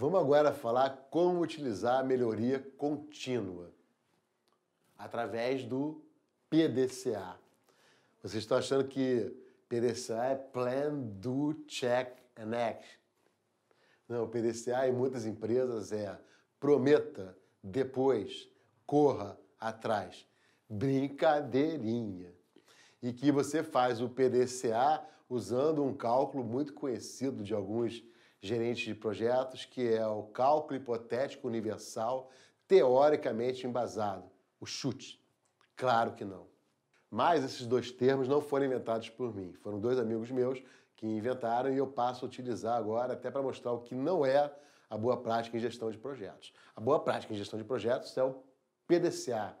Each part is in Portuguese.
Vamos agora falar como utilizar a melhoria contínua através do PDCA. Vocês estão achando que PDCA é Plan, Do, Check and Act? Não, o PDCA em muitas empresas é prometa, depois, corra atrás. Brincadeirinha. E que você faz o PDCA usando um cálculo muito conhecido de alguns gerente de projetos, que é o cálculo hipotético universal teoricamente embasado, o chute. Claro que não. Mas esses dois termos não foram inventados por mim, foram dois amigos meus que inventaram e eu passo a utilizar agora até para mostrar o que não é a boa prática em gestão de projetos. A boa prática em gestão de projetos é o PDCA,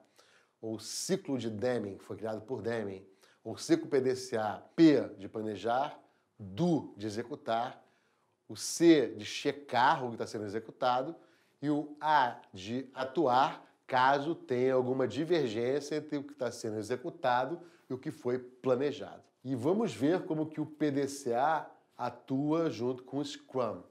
ou ciclo de Deming, que foi criado por Deming, ou ciclo PDCA, P de planejar, do de executar o C de checar o que está sendo executado e o A de atuar caso tenha alguma divergência entre o que está sendo executado e o que foi planejado. E vamos ver como que o PDCA atua junto com o Scrum.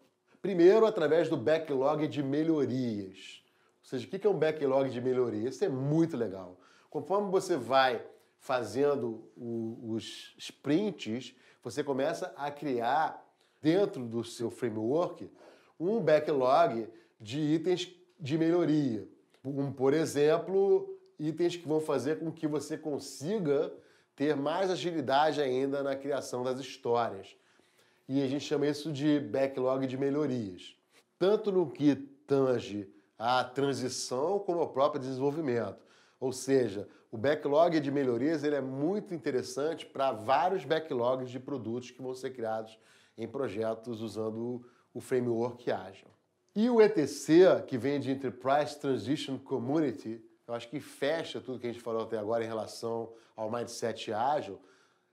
Primeiro, através do backlog de melhorias. Ou seja, o que é um backlog de melhorias? Isso é muito legal. Conforme você vai fazendo os sprints, você começa a criar dentro do seu framework um backlog de itens de melhoria. Um, por exemplo, itens que vão fazer com que você consiga ter mais agilidade ainda na criação das histórias. E a gente chama isso de backlog de melhorias, tanto no que tange à transição como ao próprio desenvolvimento. Ou seja, o backlog de melhorias ele é muito interessante para vários backlogs de produtos que vão ser criados em projetos usando o framework ágil. E o ETC, que vem de Enterprise Transition Community, eu acho que fecha tudo que a gente falou até agora em relação ao mindset ágil,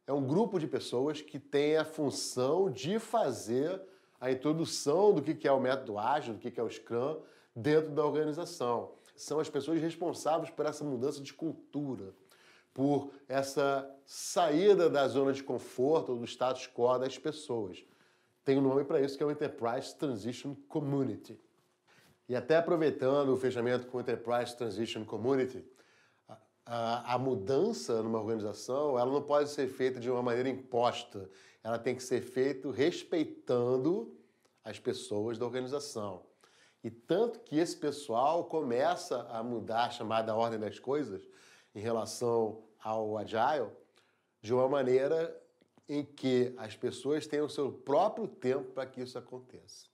é um grupo de pessoas que tem a função de fazer a introdução do que é o método ágil, do que é o Scrum, dentro da organização. São as pessoas responsáveis por essa mudança de cultura, por essa saída da zona de conforto ou do status quo das pessoas tem um nome para isso que é o Enterprise Transition Community. E até aproveitando o fechamento com o Enterprise Transition Community, a, a, a, mudança numa organização ela não pode ser feita de uma maneira imposta. Ela tem que ser feita respeitando as pessoas da organização. E tanto que esse pessoal começa a mudar a chamada ordem das coisas em relação ao Agile de uma maneira em que as pessoas tenham o seu próprio tempo para que isso aconteça.